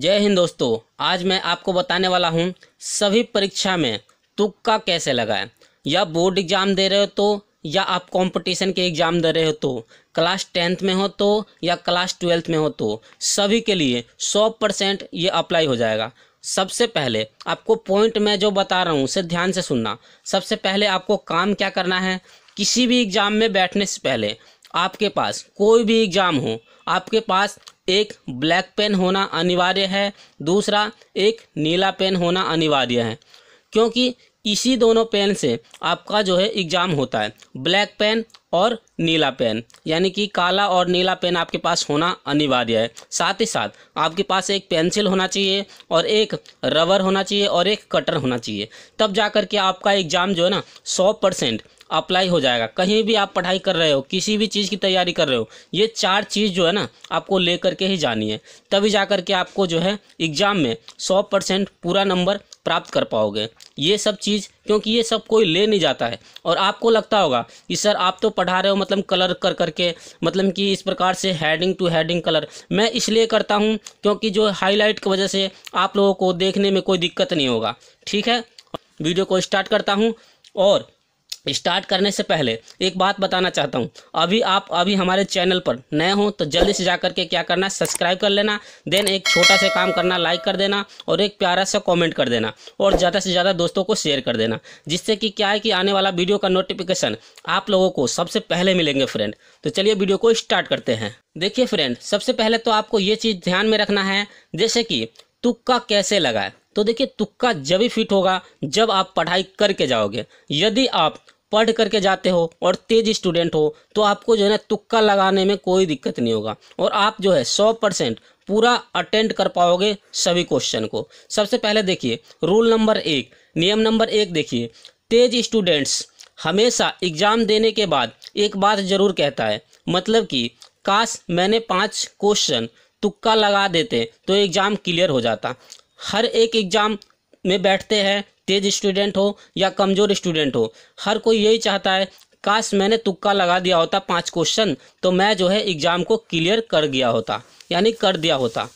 जय हिंद दोस्तों आज मैं आपको बताने वाला हूं सभी परीक्षा में तुक्का कैसे लगाएं या बोर्ड एग्ज़ाम दे रहे हो तो या आप कंपटीशन के एग्ज़ाम दे रहे हो तो क्लास टेंथ में हो तो या क्लास ट्वेल्थ में हो तो सभी के लिए सौ परसेंट ये अप्लाई हो जाएगा सबसे पहले आपको पॉइंट मैं जो बता रहा हूँ उसे ध्यान से सुनना सबसे पहले आपको काम क्या करना है किसी भी एग्ज़ाम में बैठने से पहले आपके पास कोई भी एग्ज़ाम हो आपके पास एक ब्लैक पेन होना अनिवार्य है दूसरा एक नीला पेन होना अनिवार्य है क्योंकि इसी दोनों पेन से आपका जो है एग्ज़ाम होता है ब्लैक पेन और नीला पेन यानी कि काला और नीला पेन आपके पास होना अनिवार्य है साथ ही साथ आपके पास एक पेंसिल होना चाहिए और एक रबर होना चाहिए और एक कटर होना चाहिए तब जा कर के आपका एग्ज़ाम जो है ना सौ परसेंट अप्लाई हो जाएगा कहीं भी आप पढ़ाई कर रहे हो किसी भी चीज़ की तैयारी कर रहे हो ये चार चीज़ जो है ना आपको ले करके ही जानी है तभी जा करके आपको जो है एग्ज़ाम में सौ परसेंट पूरा नंबर प्राप्त कर पाओगे ये सब चीज़ क्योंकि ये सब कोई ले नहीं जाता है और आपको लगता होगा कि सर आप तो पढ़ा रहे हो मतलब कलर कर करके मतलब कि इस प्रकार से हेडिंग टू हेडिंग कलर मैं इसलिए करता हूँ क्योंकि जो हाईलाइट की वजह से आप लोगों को देखने में कोई दिक्कत नहीं होगा ठीक है वीडियो को स्टार्ट करता हूँ और स्टार्ट करने से पहले एक बात बताना चाहता हूँ अभी आप अभी हमारे चैनल पर नए हो तो जल्दी से जा करके क्या करना है सब्सक्राइब कर लेना देन एक छोटा सा काम करना लाइक कर देना और एक प्यारा सा कमेंट कर देना और ज़्यादा से ज़्यादा दोस्तों को शेयर कर देना जिससे कि क्या है कि आने वाला वीडियो का नोटिफिकेशन आप लोगों को सबसे पहले मिलेंगे फ्रेंड तो चलिए वीडियो को स्टार्ट करते हैं देखिए फ्रेंड सबसे पहले तो आपको ये चीज़ ध्यान में रखना है जैसे कि तुक्का कैसे लगाए तो देखिए तुक्का जब ही फिट होगा जब आप पढ़ाई करके जाओगे यदि आप पढ़ करके जाते हो और तेज स्टूडेंट हो तो आपको जो है ना तुक्का लगाने में कोई दिक्कत नहीं होगा और आप जो है सौ परसेंट पूरा अटेंड कर पाओगे सभी क्वेश्चन को सबसे पहले देखिए रूल नंबर एक नियम नंबर एक देखिए तेज स्टूडेंट्स हमेशा एग्ज़ाम देने के बाद एक बात ज़रूर कहता है मतलब कि काश मैंने पाँच क्वेश्चन तुक्का लगा देते तो एग्ज़ाम क्लियर हो जाता हर एक एग्ज़ाम में बैठते हैं तेज स्टूडेंट हो या कमज़ोर स्टूडेंट हो हर कोई यही चाहता है काश मैंने तुक्का लगा दिया होता पांच क्वेश्चन तो मैं जो है एग्ज़ाम को क्लियर कर गया होता यानी कर दिया होता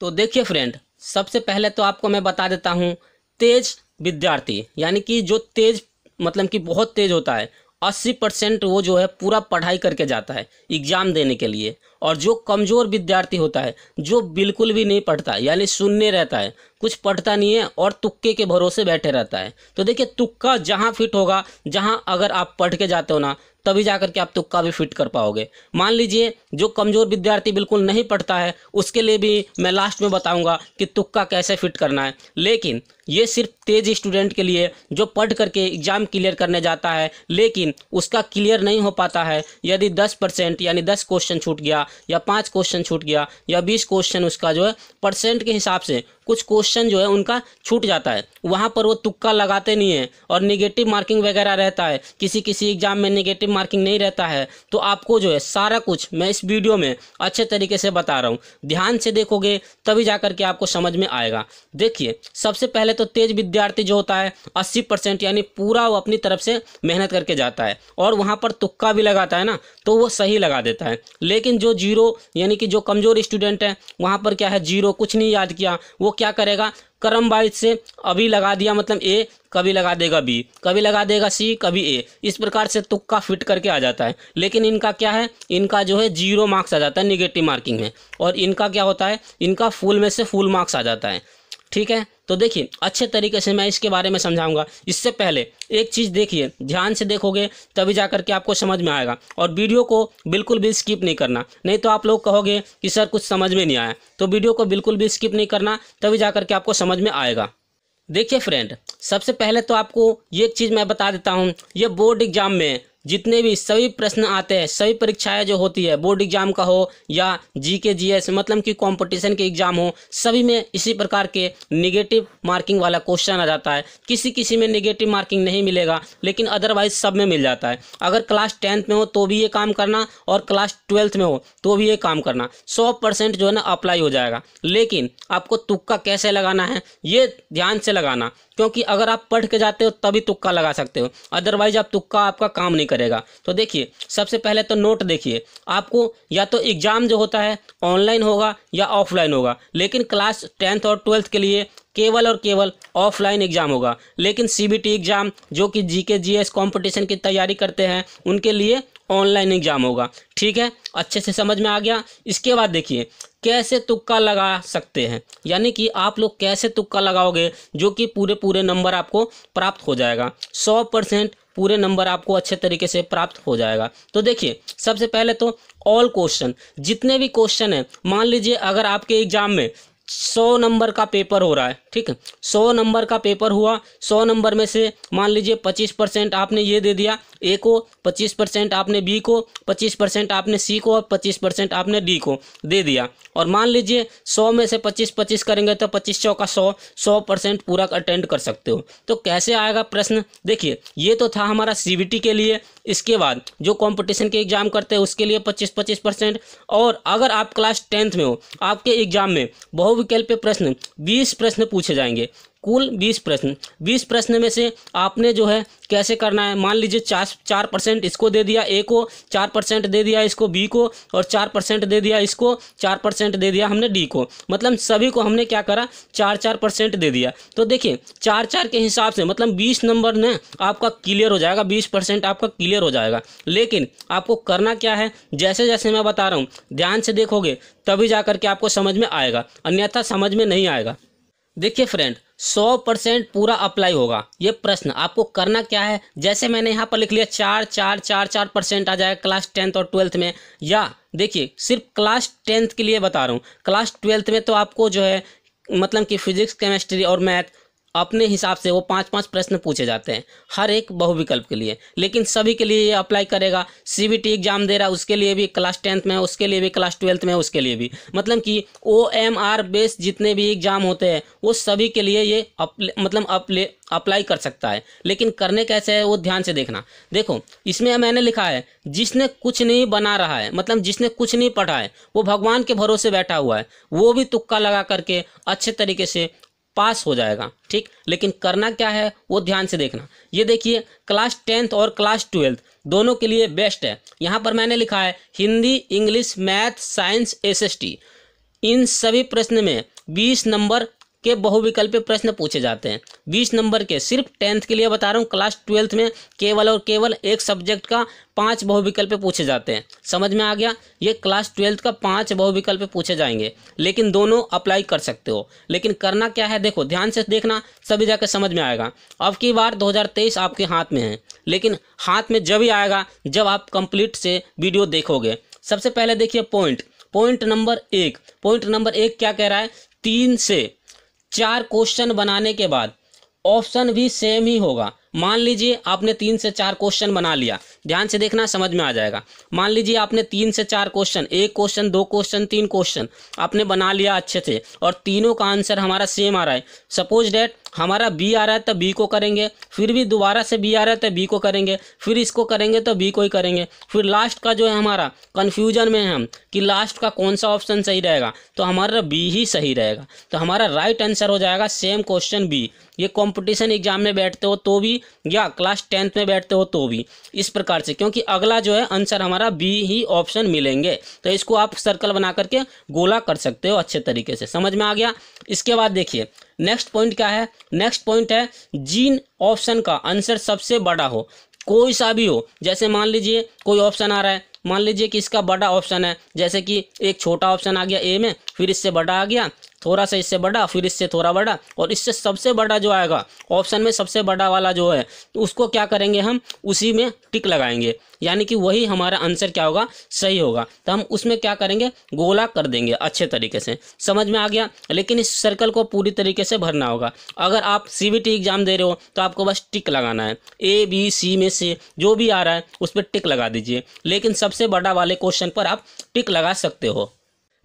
तो देखिए फ्रेंड सबसे पहले तो आपको मैं बता देता हूँ तेज विद्यार्थी यानी कि जो तेज मतलब कि बहुत तेज होता है अस्सी परसेंट वो जो है पूरा पढ़ाई करके जाता है एग्ज़ाम देने के लिए और जो कमज़ोर विद्यार्थी होता है जो बिल्कुल भी नहीं पढ़ता यानी सुनने रहता है कुछ पढ़ता नहीं है और तुक्के के भरोसे बैठे रहता है तो देखिए तुक्का जहाँ फिट होगा जहाँ अगर आप पढ़ के जाते हो ना तभी जा करके आप तुक्का भी फिट कर पाओगे मान लीजिए जो कमज़ोर विद्यार्थी बिल्कुल नहीं पढ़ता है उसके लिए भी मैं लास्ट में बताऊंगा कि तुक्का कैसे फिट करना है लेकिन ये सिर्फ तेज स्टूडेंट के लिए जो पढ़ करके एग्ज़ाम क्लियर करने जाता है लेकिन उसका क्लियर नहीं हो पाता है यदि दस परसेंट यानी दस क्वेश्चन छूट गया या पाँच क्वेश्चन छूट गया या बीस क्वेश्चन उसका जो है परसेंट के हिसाब से कुछ क्वेश्चन जो है उनका छूट जाता है वहाँ पर वो तुक्का लगाते नहीं है और निगेटिव मार्किंग वगैरह रहता है किसी किसी एग्जाम में निगेटिव मार्किंग नहीं रहता है तो आपको जो है सारा कुछ मैं इस वीडियो में अच्छे तरीके से बता रहा हूँ ध्यान से देखोगे तभी जा करके आपको समझ में आएगा देखिए सबसे पहले तो तेज विद्यार्थी जो होता है अस्सी परसेंट यानी पूरा वो अपनी तरफ से मेहनत करके जाता है और वहाँ पर तुक्का भी लगाता है ना तो वो सही लगा देता है लेकिन जो जीरो यानी कि जो कमज़ोर स्टूडेंट है वहाँ पर क्या है जीरो कुछ नहीं याद किया वो क्या करेगा क्रम वाइज से अभी लगा दिया मतलब ए कभी लगा देगा बी कभी लगा देगा सी कभी ए इस प्रकार से तुक्का फिट करके आ जाता है लेकिन इनका क्या है इनका जो है जीरो मार्क्स आ जाता है निगेटिव मार्किंग में और इनका क्या होता है इनका फुल में से फुल मार्क्स आ जाता है ठीक है तो देखिए अच्छे तरीके से मैं इसके बारे में समझाऊंगा इससे पहले एक चीज़ देखिए ध्यान से देखोगे तभी जा करके आपको समझ में आएगा और वीडियो को बिल्कुल भी स्किप नहीं करना नहीं तो आप लोग कहोगे कि सर कुछ समझ में नहीं आया तो वीडियो को बिल्कुल भी स्किप नहीं करना तभी जा करके आपको समझ में आएगा देखिए फ्रेंड सबसे पहले तो आपको ये एक चीज़ मैं बता देता हूँ ये बोर्ड एग्जाम में जितने भी सभी प्रश्न आते हैं सभी परीक्षाएं जो होती है बोर्ड एग्जाम का हो या जी के जी एस मतलब कि कंपटीशन के एग्जाम हो सभी में इसी प्रकार के नेगेटिव मार्किंग वाला क्वेश्चन आ जाता है किसी किसी में नेगेटिव मार्किंग नहीं मिलेगा लेकिन अदरवाइज सब में मिल जाता है अगर क्लास टेंथ में हो तो भी ये काम करना और क्लास ट्वेल्थ में हो तो भी ये काम करना सौ परसेंट जो है ना अप्लाई हो जाएगा लेकिन आपको तुक्का कैसे लगाना है ये ध्यान से लगाना क्योंकि अगर आप पढ़ के जाते हो तभी तुक्का लगा सकते हो अदरवाइज आप तुक्का आपका काम नहीं करेगा तो देखिए सबसे पहले तो नोट देखिए आपको या तो एग्ज़ाम जो होता है ऑनलाइन होगा या ऑफलाइन होगा लेकिन क्लास टेंथ और ट्वेल्थ के लिए केवल और केवल ऑफलाइन एग्ज़ाम होगा लेकिन सीबीटी एग्ज़ाम जो कि जीके जीएस कंपटीशन की तैयारी करते हैं उनके लिए ऑनलाइन एग्ज़ाम होगा ठीक है अच्छे से समझ में आ गया इसके बाद देखिए कैसे तुक्का लगा सकते हैं यानी कि आप लोग कैसे तुक्का लगाओगे जो कि पूरे पूरे नंबर आपको प्राप्त हो जाएगा सौ परसेंट पूरे नंबर आपको अच्छे तरीके से प्राप्त हो जाएगा तो देखिए सबसे पहले तो ऑल क्वेश्चन जितने भी क्वेश्चन हैं मान लीजिए अगर आपके एग्जाम में सौ नंबर का पेपर हो रहा है ठीक है सौ नंबर का पेपर हुआ सौ नंबर में से मान लीजिए पच्चीस परसेंट आपने ये दे दिया ए को पच्चीस परसेंट आपने बी को पच्चीस परसेंट आपने सी को और पच्चीस परसेंट आपने डी को दे दिया और मान लीजिए सौ में से पच्चीस पच्चीस करेंगे तो पच्चीस सौ का सौ सौ परसेंट पूरा अटेंड कर सकते हो तो कैसे आएगा प्रश्न देखिए ये तो था हमारा सी के लिए इसके बाद जो कंपटीशन के एग्ज़ाम करते हैं उसके लिए पच्चीस पच्चीस परसेंट और अगर आप क्लास टेंथ में हो आपके एग्ज़ाम में बहुविकल्प प्रश्न बीस प्रश्न पूछे जाएंगे कुल बीस प्रश्न बीस प्रश्न में से आपने जो है कैसे करना है मान लीजिए चार चार परसेंट इसको दे दिया ए को चार परसेंट दे दिया इसको बी को और चार परसेंट दे दिया इसको चार परसेंट दे दिया हमने डी को मतलब सभी को हमने क्या करा चार चार परसेंट दे दिया तो देखिए चार चार के हिसाब से मतलब बीस नंबर ने आपका क्लियर हो जाएगा बीस परसेंट आपका क्लियर हो जाएगा लेकिन आपको करना क्या है जैसे जैसे मैं बता रहा हूँ ध्यान से देखोगे तभी जा करके आपको समझ में आएगा अन्यथा समझ में नहीं आएगा देखिए फ्रेंड सौ परसेंट पूरा अप्लाई होगा ये प्रश्न आपको करना क्या है जैसे मैंने यहाँ पर लिख लिया चार चार चार चार परसेंट आ जाएगा क्लास टेंथ और ट्वेल्थ में या देखिए सिर्फ क्लास टेंथ के लिए बता रहा हूँ क्लास ट्वेल्थ में तो आपको जो है मतलब कि फिजिक्स केमिस्ट्री और मैथ अपने हिसाब से वो पाँच पाँच प्रश्न पूछे जाते हैं हर एक बहुविकल्प के लिए लेकिन सभी के लिए ये अप्लाई करेगा सी एग्ज़ाम दे रहा है उसके लिए भी क्लास टेंथ में उसके लिए भी क्लास ट्वेल्थ में उसके लिए भी मतलब कि ओ एम आर बेस जितने भी एग्ज़ाम होते हैं वो सभी के लिए ये अपले, मतलब अपले अप्लाई कर सकता है लेकिन करने कैसे है वो ध्यान से देखना देखो इसमें मैंने लिखा है जिसने कुछ नहीं बना रहा है मतलब जिसने कुछ नहीं पढ़ा है वो भगवान के भरोसे बैठा हुआ है वो भी तुक्का लगा करके अच्छे तरीके से पास हो जाएगा ठीक लेकिन करना क्या है वो ध्यान से देखना ये देखिए क्लास टेंथ और क्लास ट्वेल्थ दोनों के लिए बेस्ट है यहाँ पर मैंने लिखा है Hindi English math science SST इन सभी प्रश्न में 20 नंबर के बहुविकल्पी प्रश्न पूछे जाते हैं बीस नंबर के सिर्फ टेंथ के लिए बता रहा हूँ क्लास ट्वेल्थ में केवल और केवल एक सब्जेक्ट का पांच बहुविकल्प पूछे जाते हैं समझ में आ गया ये क्लास ट्वेल्थ का पांच बहुविकल्प पूछे जाएंगे लेकिन दोनों अप्लाई कर सकते हो लेकिन करना क्या है देखो ध्यान से देखना सभी जाकर समझ में आएगा अब की बार 2023 आपके हाथ में है लेकिन हाथ में जब ही आएगा जब आप कंप्लीट से वीडियो देखोगे सबसे पहले देखिए पॉइंट पॉइंट नंबर एक पॉइंट नंबर एक क्या कह रहा है तीन से चार क्वेश्चन बनाने के बाद ऑप्शन भी सेम ही होगा मान लीजिए आपने तीन से चार क्वेश्चन बना लिया ध्यान से देखना समझ में आ जाएगा मान लीजिए आपने तीन से चार क्वेश्चन एक क्वेश्चन दो क्वेश्चन तीन क्वेश्चन आपने बना लिया अच्छे से और तीनों का आंसर हमारा सेम आ रहा है सपोज डैट हमारा बी आ रहा है तो बी को करेंगे फिर भी दोबारा से बी आ रहा है तो बी को करेंगे फिर इसको करेंगे तो बी को ही करेंगे फिर लास्ट का जो है हमारा कन्फ्यूजन में है हम कि लास्ट का कौन सा ऑप्शन सही रहेगा तो हमारा बी ही सही रहेगा तो हमारा राइट आंसर हो जाएगा सेम क्वेश्चन बी ये कॉम्पिटिशन एग्जाम में बैठते हो तो भी या क्लास टेंथ में बैठते हो तो भी इस प्रकार से क्योंकि अगला जो है आंसर हमारा बी ही ऑप्शन मिलेंगे तो इसको आप सर्कल बना करके गोला कर सकते हो अच्छे तरीके से समझ में आ गया इसके बाद देखिए नेक्स्ट पॉइंट क्या है नेक्स्ट पॉइंट है जीन ऑप्शन का आंसर सबसे बड़ा हो कोई सा भी हो जैसे मान लीजिए कोई ऑप्शन आ रहा है मान लीजिए कि इसका बड़ा ऑप्शन है जैसे कि एक छोटा ऑप्शन आ गया ए में फिर इससे बड़ा आ गया थोड़ा सा इससे बड़ा फिर इससे थोड़ा बड़ा और इससे सबसे बड़ा जो आएगा ऑप्शन में सबसे बड़ा वाला जो है तो उसको क्या करेंगे हम उसी में टिक लगाएंगे यानी कि वही हमारा आंसर क्या होगा सही होगा तो हम उसमें क्या करेंगे गोला कर देंगे अच्छे तरीके से समझ में आ गया लेकिन इस सर्कल को पूरी तरीके से भरना होगा अगर आप सी एग्ज़ाम दे रहे हो तो आपको बस टिक लगाना है ए बी सी में से जो भी आ रहा है उस पर टिक लगा दीजिए लेकिन सबसे बड़ा वाले क्वेश्चन पर आप टिक लगा सकते हो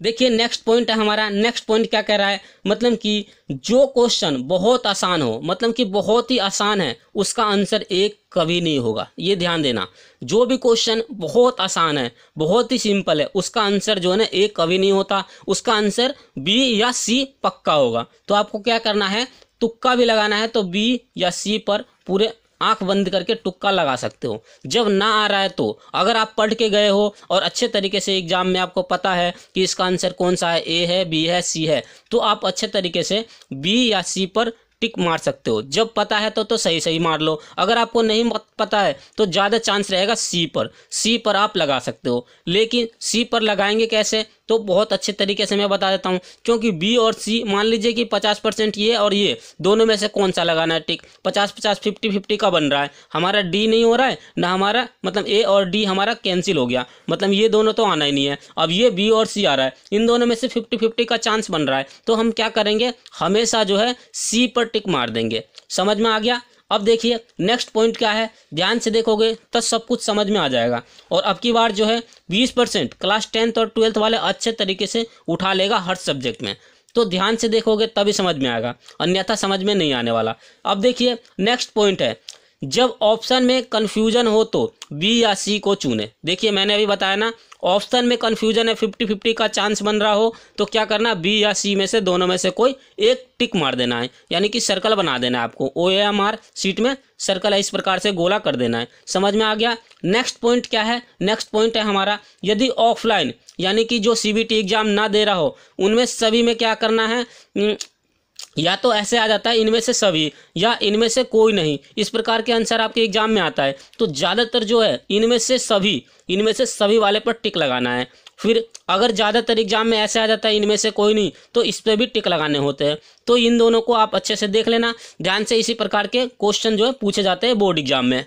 देखिए नेक्स्ट पॉइंट है हमारा नेक्स्ट पॉइंट क्या कह रहा है मतलब कि जो क्वेश्चन बहुत आसान हो मतलब कि बहुत ही आसान है उसका आंसर एक कभी नहीं होगा ये ध्यान देना जो भी क्वेश्चन बहुत आसान है बहुत ही सिंपल है उसका आंसर जो है ना एक कभी नहीं होता उसका आंसर बी या सी पक्का होगा तो आपको क्या करना है तुक्का भी लगाना है तो बी या सी पर पूरे आंख बंद करके टुक्का लगा सकते हो जब ना आ रहा है तो अगर आप पढ़ के गए हो और अच्छे तरीके से एग्जाम में आपको पता है कि इसका आंसर कौन सा है ए है बी है सी है तो आप अच्छे तरीके से बी या सी पर टिक मार सकते हो जब पता है तो तो सही सही मार लो अगर आपको नहीं पता है तो ज़्यादा चांस रहेगा सी पर सी पर आप लगा सकते हो लेकिन सी पर लगाएंगे कैसे तो बहुत अच्छे तरीके से मैं बता देता हूँ क्योंकि बी और सी मान लीजिए कि पचास परसेंट ये और ये दोनों में से कौन सा लगाना है टिक पचास पचास फिफ्टी फिफ्टी का बन रहा है हमारा डी नहीं हो रहा है ना हमारा मतलब ए और डी हमारा कैंसिल हो गया मतलब ये दोनों तो आना ही नहीं है अब ये बी और सी आ रहा है इन दोनों में से फिफ्टी फिफ्टी का चांस बन रहा है तो हम क्या करेंगे हमेशा जो है सी पर टिक मार देंगे समझ में आ गया अब देखिए नेक्स्ट पॉइंट क्या है ध्यान से देखोगे तो सब कुछ समझ में आ जाएगा और अब की बार जो है बीस परसेंट क्लास टेंथ और ट्वेल्थ वाले अच्छे तरीके से उठा लेगा हर सब्जेक्ट में तो ध्यान से देखोगे तभी समझ में आएगा अन्यथा समझ में नहीं आने वाला अब देखिए नेक्स्ट पॉइंट है जब ऑप्शन में कन्फ्यूजन हो तो बी या सी को चुने देखिए मैंने अभी बताया ना ऑप्शन में कन्फ्यूजन है फिफ्टी फिफ्टी का चांस बन रहा हो तो क्या करना बी या सी में से दोनों में से कोई एक टिक मार देना है यानी कि सर्कल बना देना है आपको ओ एम आर सीट में सर्कल है इस प्रकार से गोला कर देना है समझ में आ गया नेक्स्ट पॉइंट क्या है नेक्स्ट पॉइंट है हमारा यदि ऑफलाइन यानी कि जो सी एग्ज़ाम ना दे रहा हो उनमें सभी में क्या करना है या तो ऐसे आ जाता है इनमें से सभी या इनमें से कोई नहीं इस प्रकार के आंसर आपके एग्जाम में आता है तो ज़्यादातर जो है इनमें से सभी इनमें से सभी वाले पर टिक लगाना है फिर अगर ज़्यादातर एग्जाम में ऐसे आ जाता है इनमें से कोई नहीं तो इस पर भी टिक लगाने होते हैं तो इन दोनों को आप अच्छे से देख लेना ध्यान से इसी प्रकार के क्वेश्चन जो है पूछे जाते हैं बोर्ड एग्जाम में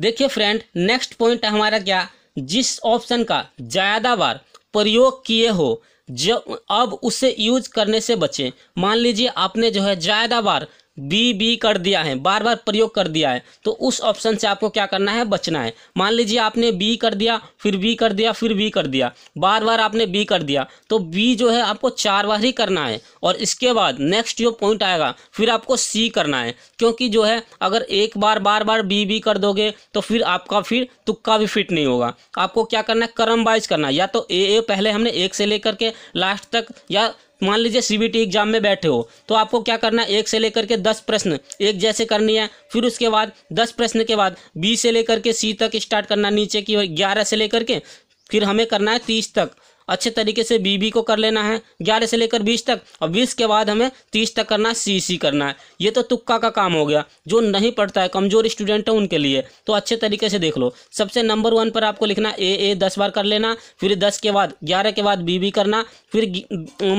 देखिए फ्रेंड नेक्स्ट पॉइंट है हमारा क्या जिस ऑप्शन का ज़्यादा बार प्रयोग किए हो जो अब उसे यूज करने से बचें मान लीजिए आपने जो है ज़्यादा बार बी बी कर दिया है बार बार प्रयोग कर दिया है तो उस ऑप्शन से आपको क्या करना है बचना है मान लीजिए आपने बी कर दिया फिर बी कर दिया फिर बी कर दिया बार बार आपने बी कर दिया तो बी जो है आपको चार बार ही करना है और इसके बाद नेक्स्ट जो पॉइंट आएगा फिर आपको सी करना है क्योंकि जो है अगर एक बार बार बार बी बी कर दोगे तो फिर आपका फिर तुक्का भी फिट नहीं होगा आपको क्या करना है क्रम वाइज करना है या तो ए ए पहले हमने एक से लेकर के लास्ट तक या मान लीजिए सीबीटी एग्जाम में बैठे हो तो आपको क्या करना है एक से लेकर के दस प्रश्न एक जैसे करनी है फिर उसके बाद दस प्रश्न के बाद बी से लेकर के सी तक स्टार्ट करना नीचे की ग्यारह से लेकर के फिर हमें करना है तीस तक अच्छे तरीके से बी बी को कर लेना है ग्यारह से लेकर बीस तक और बीस के बाद हमें तीस तक करना है सी सी करना है ये तो तुक्का का काम हो गया जो नहीं पढ़ता है कमज़ोर स्टूडेंट है उनके लिए तो अच्छे तरीके से देख लो सबसे नंबर वन पर आपको लिखना ए ए दस बार कर लेना फिर दस के बाद ग्यारह के बाद बी बी करना फिर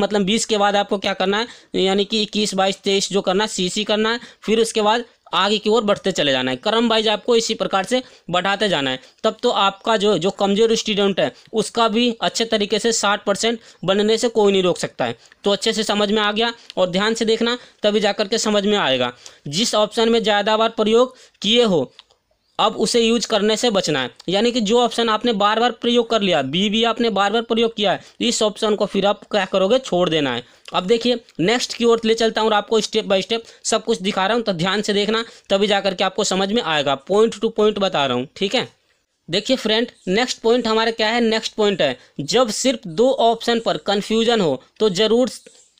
मतलब बीस के बाद आपको क्या करना है यानी कि इक्कीस बाईस तेईस जो करना है सी सी करना है फिर उसके बाद आगे की ओर बढ़ते चले जाना है क्रम वाइज आपको इसी प्रकार से बढ़ाते जाना है तब तो आपका जो जो कमज़ोर स्टूडेंट है उसका भी अच्छे तरीके से साठ परसेंट बनने से कोई नहीं रोक सकता है तो अच्छे से समझ में आ गया और ध्यान से देखना तभी जा के समझ में आएगा जिस ऑप्शन में ज़्यादा बार प्रयोग किए हो अब उसे यूज करने से बचना है यानी कि जो ऑप्शन आपने बार बार प्रयोग कर लिया बी भी आपने बार बार प्रयोग किया है इस ऑप्शन को फिर आप क्या करोगे छोड़ देना है अब देखिए नेक्स्ट की ओर ले चलता हूँ और आपको स्टेप बाय स्टेप सब कुछ दिखा रहा हूँ तो ध्यान से देखना तभी जा करके आपको समझ में आएगा पॉइंट टू पॉइंट बता रहा हूँ ठीक है देखिए फ्रेंड नेक्स्ट पॉइंट हमारे क्या है नेक्स्ट पॉइंट है जब सिर्फ दो ऑप्शन पर कन्फ्यूजन हो तो ज़रूर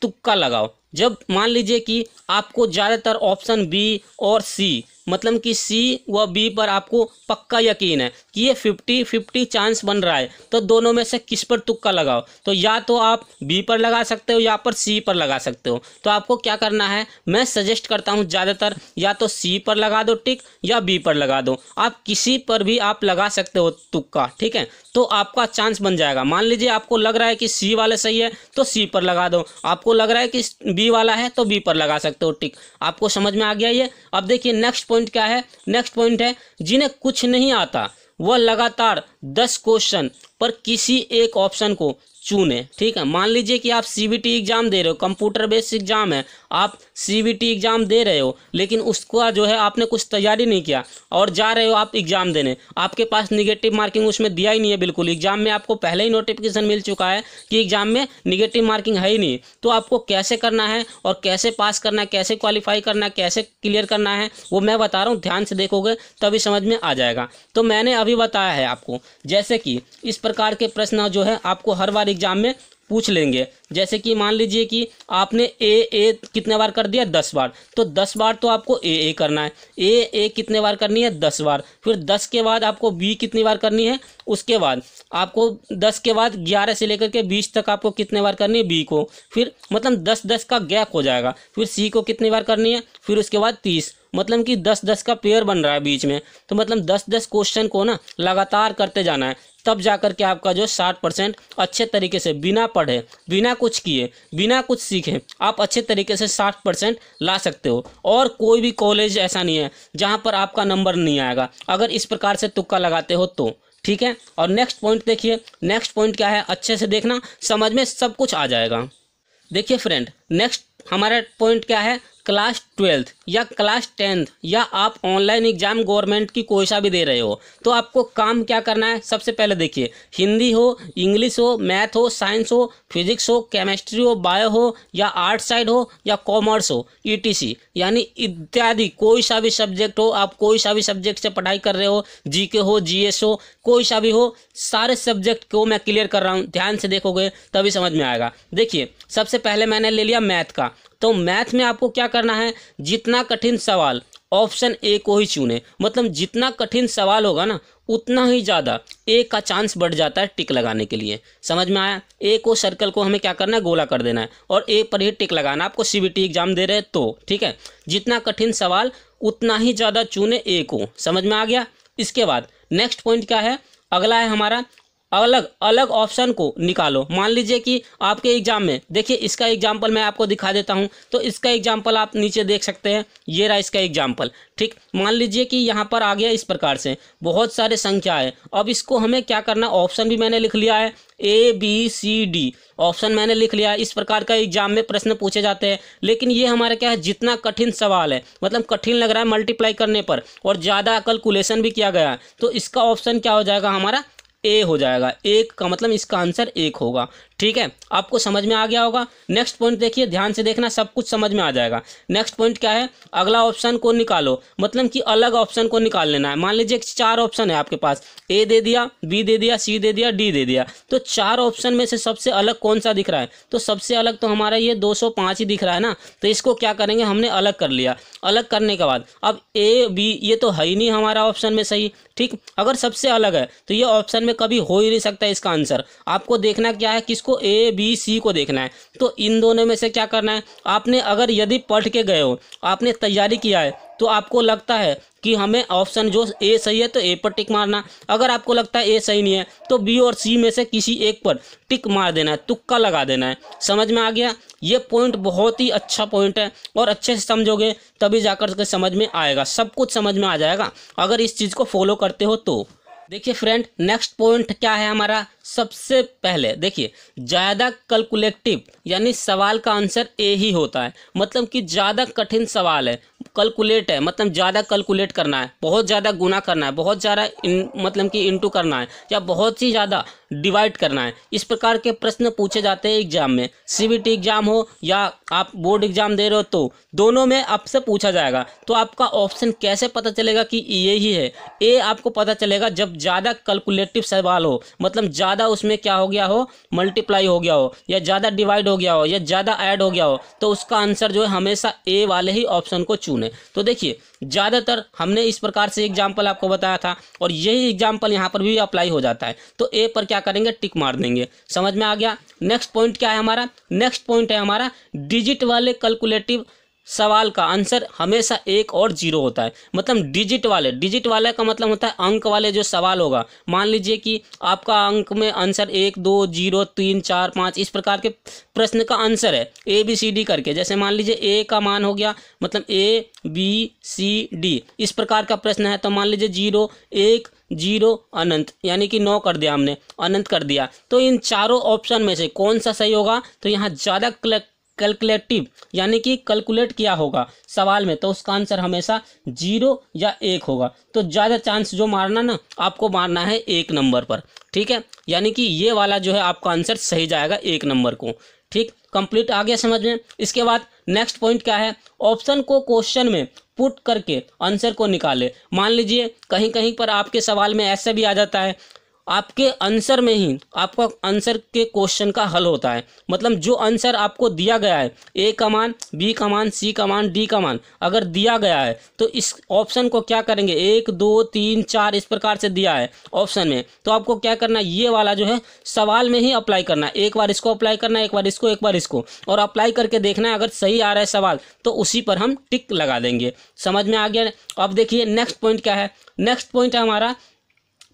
तुक्का लगाओ जब मान लीजिए कि आपको ज़्यादातर ऑप्शन बी और सी मतलब कि सी व बी पर आपको पक्का यकीन है कि ये फिफ्टी फिफ्टी चांस बन रहा है तो दोनों में से किस पर तुक्का लगाओ तो या तो आप बी पर लगा सकते हो या पर सी पर लगा सकते हो तो आपको क्या करना है मैं सजेस्ट करता हूँ ज़्यादातर या तो सी पर लगा दो टिक या बी पर लगा दो आप किसी पर भी आप लगा सकते हो तुक्का ठीक है तो आपका चांस बन जाएगा मान लीजिए आपको लग रहा है कि सी वाला सही है तो सी पर लगा दो आपको लग रहा है कि बी वाला है तो बी पर लगा सकते हो टिक आपको समझ में आ गया ये अब देखिए नेक्स्ट पॉइंट क्या है नेक्स्ट पॉइंट है जिन्हें कुछ नहीं आता वह लगातार दस क्वेश्चन पर किसी एक ऑप्शन को चुने ठीक है मान लीजिए कि आप सीबीटी एग्जाम दे रहे हो कंप्यूटर बेस्ड एग्जाम है आप टी एग्ज़ाम दे रहे हो लेकिन उसका जो है आपने कुछ तैयारी नहीं किया और जा रहे हो आप एग्ज़ाम देने आपके पास निगेटिव मार्किंग उसमें दिया ही नहीं है बिल्कुल एग्ज़ाम में आपको पहले ही नोटिफिकेशन मिल चुका है कि एग्ज़ाम में निगेटिव मार्किंग है ही नहीं तो आपको कैसे करना है और कैसे पास करना है कैसे क्वालिफाई करना है कैसे क्लियर करना है वो मैं बता रहा हूँ ध्यान से देखोगे तभी समझ में आ जाएगा तो मैंने अभी बताया है आपको जैसे कि इस प्रकार के प्रश्न जो है आपको हर बार एग्ज़ाम में पूछ लेंगे जैसे कि मान लीजिए कि आपने ए ए कितने बार कर दिया दस बार तो दस बार तो आपको ए ए करना है ए ए कितने बार करनी है दस बार फिर दस के बाद आपको बी कितनी बार करनी है उसके बाद आपको दस के बाद ग्यारह से लेकर के बीस तक आपको कितने बार करनी है बी को फिर मतलब दस दस का गैप हो जाएगा फिर सी को कितनी बार करनी है फिर उसके बाद तीस मतलब कि दस दस का पेयर बन रहा है बीच में तो मतलब दस दस क्वेश्चन को ना लगातार करते जाना है तब जा कर के आपका जो साठ परसेंट अच्छे तरीके से बिना पढ़े बिना कुछ किए बिना कुछ सीखे आप अच्छे तरीके से साठ परसेंट ला सकते हो और कोई भी कॉलेज ऐसा नहीं है जहाँ पर आपका नंबर नहीं आएगा अगर इस प्रकार से तुक्का लगाते हो तो ठीक है और नेक्स्ट पॉइंट देखिए नेक्स्ट पॉइंट क्या है अच्छे से देखना समझ में सब कुछ आ जाएगा देखिए फ्रेंड नेक्स्ट हमारा पॉइंट क्या है क्लास ट्वेल्थ या क्लास टेंथ या आप ऑनलाइन एग्जाम गवर्नमेंट की कोई सा भी दे रहे हो तो आपको काम क्या करना है सबसे पहले देखिए हिंदी हो इंग्लिश हो मैथ हो साइंस हो फिजिक्स हो केमिस्ट्री हो बायो हो या आर्ट साइड हो या कॉमर्स हो ईटीसी e यानी इत्यादि कोई सा भी सब्जेक्ट हो आप कोई सा भी सब्जेक्ट से पढ़ाई कर रहे हो जी के हो जी एस हो कोई सा भी हो सारे सब्जेक्ट को मैं क्लियर कर रहा हूँ ध्यान से देखोगे तभी समझ में आएगा देखिए सबसे पहले मैंने ले लिया मैथ का तो मैथ में आपको क्या करना है जितना कठिन सवाल ऑप्शन ए को ही चुने मतलब जितना कठिन सवाल होगा ना उतना ही ज़्यादा ए का चांस बढ़ जाता है टिक लगाने के लिए समझ में आया ए को सर्कल को हमें क्या करना है गोला कर देना है और ए पर ही टिक लगाना आपको सीबीटी एग्जाम दे रहे हैं तो ठीक है जितना कठिन सवाल उतना ही ज़्यादा चुने ए को समझ में आ गया इसके बाद नेक्स्ट पॉइंट क्या है अगला है हमारा अलग अलग ऑप्शन को निकालो मान लीजिए कि आपके एग्जाम में देखिए इसका एग्जाम्पल मैं आपको दिखा देता हूँ तो इसका एग्जाम्पल आप नीचे देख सकते हैं ये रहा इसका एग्जाम्पल ठीक मान लीजिए कि यहाँ पर आ गया इस प्रकार से बहुत सारे संख्या है अब इसको हमें क्या करना ऑप्शन भी मैंने लिख लिया है A B C D option मैंने लिख लिया इस प्रकार का एग्जाम में प्रश्न पूछे जाते हैं लेकिन ये हमारा क्या है जितना कठिन सवाल है मतलब कठिन लग रहा है मल्टीप्लाई करने पर और ज़्यादा कैलकुलेशन भी किया गया है तो इसका ऑप्शन क्या हो जाएगा हमारा ए हो जाएगा एक का मतलब इसका आंसर एक होगा ठीक है आपको समझ में आ गया होगा नेक्स्ट पॉइंट देखिए ध्यान से देखना सब कुछ समझ में आ जाएगा नेक्स्ट पॉइंट क्या है अगला ऑप्शन को निकालो मतलब कि अलग ऑप्शन को निकाल लेना है मान लीजिए चार ऑप्शन है आपके पास ए दे दिया बी दे दिया सी दे दिया डी दे दिया तो चार ऑप्शन में से सबसे अलग कौन सा दिख रहा है तो सबसे अलग तो हमारा ये दो ही दिख रहा है ना तो इसको क्या करेंगे हमने अलग कर लिया अलग करने के बाद अब ए बी ये तो है ही नहीं हमारा ऑप्शन में सही ठीक अगर सबसे अलग है तो ये ऑप्शन में कभी हो ही नहीं सकता इसका आंसर आपको देखना क्या है किस इसको ए बी सी को देखना है तो इन दोनों में से क्या करना है आपने अगर यदि पढ़ के गए हो आपने तैयारी किया है तो आपको लगता है कि हमें ऑप्शन जो ए सही है तो ए पर टिक मारना अगर आपको लगता है ए सही नहीं है तो बी और सी में से किसी एक पर टिक मार देना है तुक्का लगा देना है समझ में आ गया ये पॉइंट बहुत ही अच्छा पॉइंट है और अच्छे से समझोगे तभी जाकर के समझ में आएगा सब कुछ समझ में आ जाएगा अगर इस चीज़ को फॉलो करते हो तो देखिए फ्रेंड नेक्स्ट पॉइंट क्या है हमारा सबसे पहले देखिए ज़्यादा कैलकुलेटिव यानी सवाल का आंसर ए ही होता है मतलब कि ज़्यादा कठिन सवाल है कैलकुलेट है मतलब ज़्यादा कैलकुलेट करना है बहुत ज़्यादा गुना करना है बहुत ज़्यादा मतलब कि इंटू करना है या बहुत ही ज़्यादा डिवाइड करना है इस प्रकार के प्रश्न पूछे जाते हैं एग्जाम में सीबीटी एग्जाम हो या आप बोर्ड एग्जाम दे रहे हो तो दोनों में आपसे पूछा जाएगा तो आपका ऑप्शन कैसे पता चलेगा कि ये ही है ए आपको पता चलेगा जब ज़्यादा कैलकुलेटिव सवाल हो मतलब ज़्यादा ज़्यादा उसमें क्या हो गया हो मल्टीप्लाई हो गया हो या ज़्यादा डिवाइड हो गया हो या ज़्यादा ऐड हो गया हो तो उसका आंसर जो है हमेशा ए वाले ही ऑप्शन को चुने तो देखिए ज़्यादातर हमने इस प्रकार से एग्जाम्पल आपको बताया था और यही एग्जाम्पल यहाँ पर भी अप्लाई हो जाता है तो ए पर क्या करेंगे टिक मार देंगे समझ में आ गया नेक्स्ट पॉइंट क्या है हमारा नेक्स्ट पॉइंट है हमारा डिजिट वाले कैलकुलेटिव सवाल का आंसर हमेशा एक और जीरो होता है मतलब डिजिट वाले डिजिट वाले का मतलब होता है अंक वाले जो सवाल होगा मान लीजिए कि आपका अंक में आंसर एक दो जीरो तीन चार पाँच इस प्रकार के प्रश्न का आंसर है ए बी सी डी करके जैसे मान लीजिए ए का मान हो गया मतलब ए बी सी डी इस प्रकार का प्रश्न है तो मान लीजिए जीरो एक जीरो अनंत यानी कि नौ कर दिया हमने अनंत कर दिया तो इन चारों ऑप्शन में से कौन सा सही होगा तो यहाँ ज़्यादा कैलकुलेटिव यानी कि कैलकुलेट किया होगा सवाल में तो उसका आंसर हमेशा जीरो या एक होगा तो ज़्यादा चांस जो मारना ना आपको मारना है एक नंबर पर ठीक है यानी कि ये वाला जो है आपका आंसर सही जाएगा एक नंबर को ठीक कंप्लीट आ गया समझ में इसके बाद नेक्स्ट पॉइंट क्या है ऑप्शन को क्वेश्चन में पुट करके आंसर को निकाले मान लीजिए कहीं कहीं पर आपके सवाल में ऐसे भी आ जाता है आपके आंसर में ही आपका आंसर के क्वेश्चन का हल होता है मतलब जो आंसर आपको दिया गया है ए का मान बी का मान सी का मान डी का मान अगर दिया गया है तो इस ऑप्शन को क्या करेंगे एक दो तीन चार इस प्रकार से दिया है ऑप्शन में तो आपको क्या करना है ये वाला जो है सवाल में ही अप्लाई करना है एक बार इसको अप्लाई करना है एक बार इसको एक बार इसको और अप्लाई करके देखना है अगर सही आ रहा है सवाल तो उसी पर हम टिक लगा देंगे समझ में आ गया अब देखिए नेक्स्ट पॉइंट क्या है नेक्स्ट पॉइंट है हमारा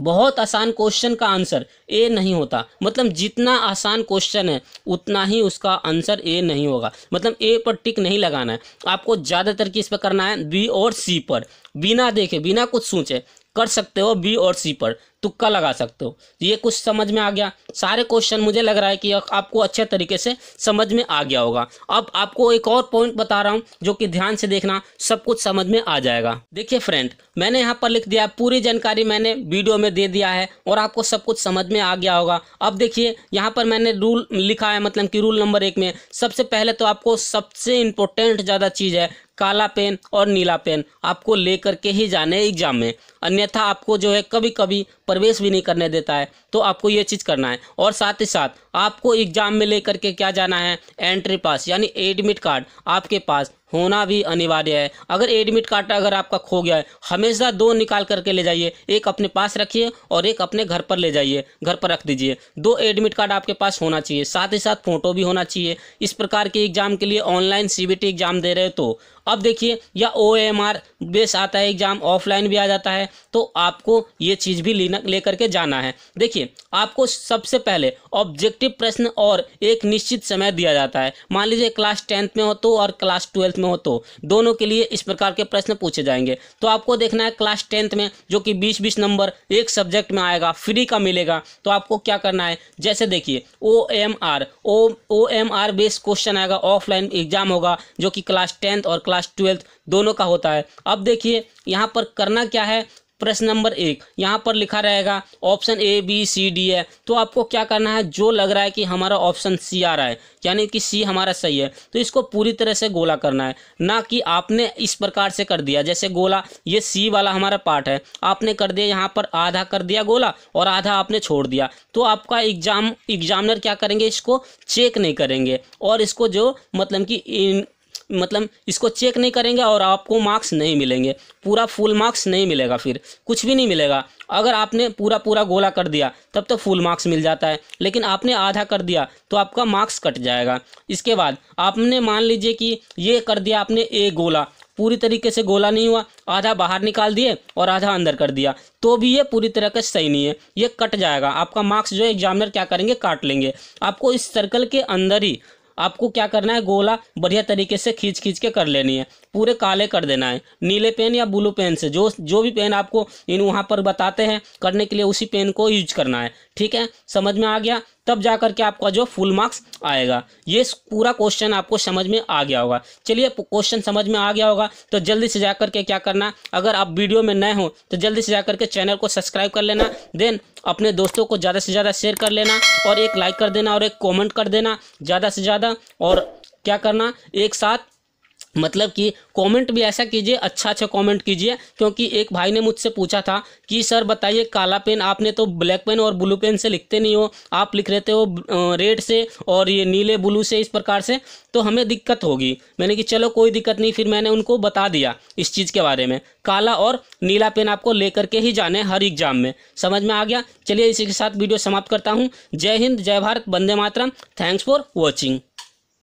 बहुत आसान क्वेश्चन का आंसर ए नहीं होता मतलब जितना आसान क्वेश्चन है उतना ही उसका आंसर ए नहीं होगा मतलब ए पर टिक नहीं लगाना है आपको ज़्यादातर किस पर करना है बी और सी पर बिना देखे बिना कुछ सोचे कर सकते हो बी और सी पर तुक्का लगा सकते हो तो ये कुछ समझ में आ गया सारे क्वेश्चन मुझे लग रहा है कि आपको अच्छे तरीके से समझ में आ गया होगा अब आपको एक और पॉइंट बता रहा हूँ जो कि ध्यान से देखना सब कुछ समझ में आ जाएगा देखिए फ्रेंड मैंने यहाँ पर लिख दिया पूरी जानकारी मैंने वीडियो में दे दिया है और आपको सब कुछ समझ में आ गया होगा अब देखिए यहाँ पर मैंने रूल लिखा है मतलब कि रूल नंबर एक में सबसे पहले तो आपको सबसे इम्पोर्टेंट ज़्यादा चीज़ है काला पेन और नीला पेन आपको ले करके ही जाने एग्जाम में अन्यथा आपको जो है कभी कभी प्रवेश भी नहीं करने देता है तो आपको ये चीज़ करना है और साथ ही साथ आपको एग्जाम में लेकर के क्या जाना है एंट्री पास यानी एडमिट कार्ड आपके पास होना भी अनिवार्य है अगर एडमिट कार्ड अगर आपका खो गया है हमेशा दो निकाल करके ले जाइए एक अपने पास रखिए और एक अपने घर पर ले जाइए घर पर रख दीजिए दो एडमिट कार्ड आपके पास होना चाहिए साथ ही साथ फ़ोटो भी होना चाहिए इस प्रकार के एग्ज़ाम के लिए ऑनलाइन सी एग्ज़ाम दे रहे हो तो अब देखिए या ओ एम आर बेस आता है एग्ज़ाम ऑफलाइन भी आ जाता है तो आपको ये चीज़ भी लेना लेकर के जाना है देखिए आपको सबसे पहले ऑब्जेक्टिव प्रश्न और एक निश्चित समय दिया जाता है मान लीजिए क्लास टेंथ में हो तो और क्लास ट्वेल्थ में हो तो दोनों के लिए इस प्रकार के प्रश्न पूछे जाएंगे तो आपको देखना है क्लास टेंथ में जो कि बीस बीस नंबर एक सब्जेक्ट में आएगा फ्री का मिलेगा तो आपको क्या करना है जैसे देखिए O M R O O M R based question आएगा ऑफलाइन एग्जाम होगा जो कि क्लास टेंथ और क्लास ट्वेल्थ दोनों का होता है अब देखिए यहाँ पर करना क्या है प्रश्न नंबर एक यहाँ पर लिखा रहेगा option A B C D है तो आपको क्या करना है जो लग रहा है कि हमारा ऑप्शन सी आ रहा है यानी कि सी हमारा सही है तो इसको पूरी तरह से गोला करना है ना कि आपने इस प्रकार से कर दिया जैसे गोला ये सी वाला हमारा पार्ट है आपने कर दिया यहाँ पर आधा कर दिया गोला और आधा आपने छोड़ दिया तो आपका एग्जाम एग्जामिनर क्या करेंगे इसको चेक नहीं करेंगे और इसको जो मतलब कि मतलब इसको चेक नहीं करेंगे और आपको मार्क्स नहीं मिलेंगे पूरा फुल मार्क्स नहीं मिलेगा फिर कुछ भी नहीं मिलेगा अगर आपने पूरा पूरा गोला कर दिया तब तो फुल मार्क्स मिल जाता है लेकिन आपने आधा कर दिया तो आपका मार्क्स कट जाएगा इसके बाद आपने मान लीजिए कि ये कर दिया आपने ए गोला पूरी तरीके से गोला नहीं हुआ आधा बाहर निकाल दिए और आधा अंदर कर दिया तो भी ये पूरी तरह का सही नहीं है ये कट जाएगा आपका मार्क्स जो है एग्जामिनर क्या करेंगे काट लेंगे आपको इस सर्कल के अंदर ही आपको क्या करना है गोला बढ़िया तरीके से खींच खींच के कर लेनी है पूरे काले कर देना है नीले पेन या ब्लू पेन से जो जो भी पेन आपको इन वहाँ पर बताते हैं करने के लिए उसी पेन को यूज करना है ठीक है समझ में आ गया तब जा करके आपका जो फुल मार्क्स आएगा ये पूरा क्वेश्चन आपको समझ में आ गया होगा चलिए क्वेश्चन समझ में आ गया होगा तो जल्दी से जा करके क्या करना अगर आप वीडियो में नए हो तो जल्दी से जा करके चैनल को सब्सक्राइब कर लेना देन अपने दोस्तों को ज़्यादा से ज़्यादा शेयर कर लेना और एक लाइक कर देना और एक कॉमेंट कर देना ज़्यादा से ज़्यादा और क्या करना एक साथ मतलब कि कमेंट भी ऐसा कीजिए अच्छा अच्छा कमेंट कीजिए क्योंकि एक भाई ने मुझसे पूछा था कि सर बताइए काला पेन आपने तो ब्लैक पेन और ब्लू पेन से लिखते नहीं हो आप लिख रहे थे हो रेड से और ये नीले ब्लू से इस प्रकार से तो हमें दिक्कत होगी मैंने कि चलो कोई दिक्कत नहीं फिर मैंने उनको बता दिया इस चीज़ के बारे में काला और नीला पेन आपको लेकर के ही जाने हर एग्जाम में समझ में आ गया चलिए इसी के साथ वीडियो समाप्त करता हूँ जय हिंद जय भारत बंदे मातरम थैंक्स फॉर वॉचिंग